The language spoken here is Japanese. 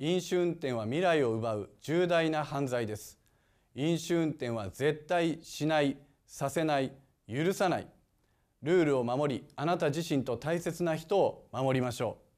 飲酒運転は未来を奪う重大な犯罪です飲酒運転は絶対しないさせない許さないルールを守りあなた自身と大切な人を守りましょう